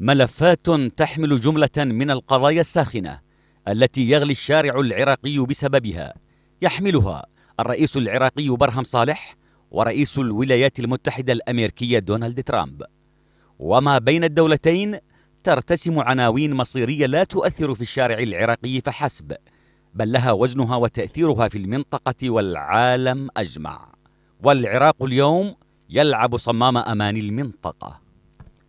ملفات تحمل جملة من القضايا الساخنة التي يغلي الشارع العراقي بسببها يحملها الرئيس العراقي برهم صالح ورئيس الولايات المتحدة الأمريكية دونالد ترامب وما بين الدولتين ترتسم عناوين مصيرية لا تؤثر في الشارع العراقي فحسب بل لها وزنها وتأثيرها في المنطقة والعالم أجمع والعراق اليوم يلعب صمام أمان المنطقة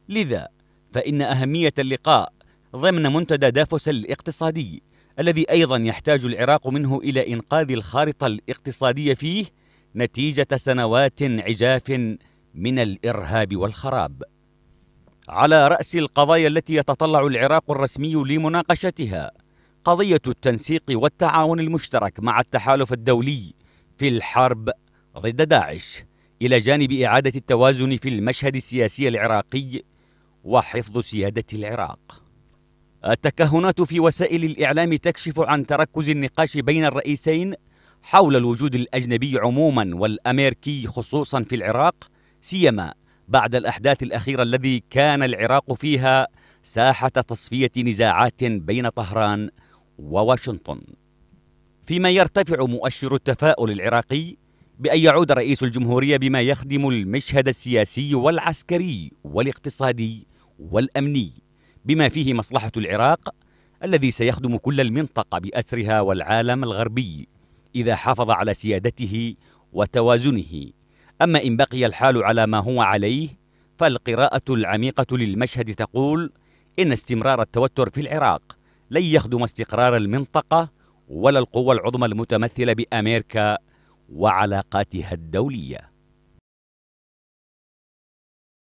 لذا فإن أهمية اللقاء ضمن منتدى دافوس الاقتصادي الذي أيضا يحتاج العراق منه إلى إنقاذ الخارطة الاقتصادية فيه نتيجة سنوات عجاف من الإرهاب والخراب على رأس القضايا التي يتطلع العراق الرسمي لمناقشتها قضية التنسيق والتعاون المشترك مع التحالف الدولي في الحرب ضد داعش إلى جانب إعادة التوازن في المشهد السياسي العراقي وحفظ سيادة العراق التكهنات في وسائل الإعلام تكشف عن تركز النقاش بين الرئيسين حول الوجود الأجنبي عموما والأمريكي خصوصا في العراق سيما بعد الأحداث الأخيرة الذي كان العراق فيها ساحة تصفية نزاعات بين طهران وواشنطن فيما يرتفع مؤشر التفاؤل العراقي بأن يعود رئيس الجمهورية بما يخدم المشهد السياسي والعسكري والاقتصادي والأمني بما فيه مصلحة العراق الذي سيخدم كل المنطقة بأسرها والعالم الغربي إذا حافظ على سيادته وتوازنه أما إن بقي الحال على ما هو عليه فالقراءة العميقة للمشهد تقول إن استمرار التوتر في العراق لن يخدم استقرار المنطقة ولا القوى العظمى المتمثلة بأمريكا وعلاقاتها الدوليه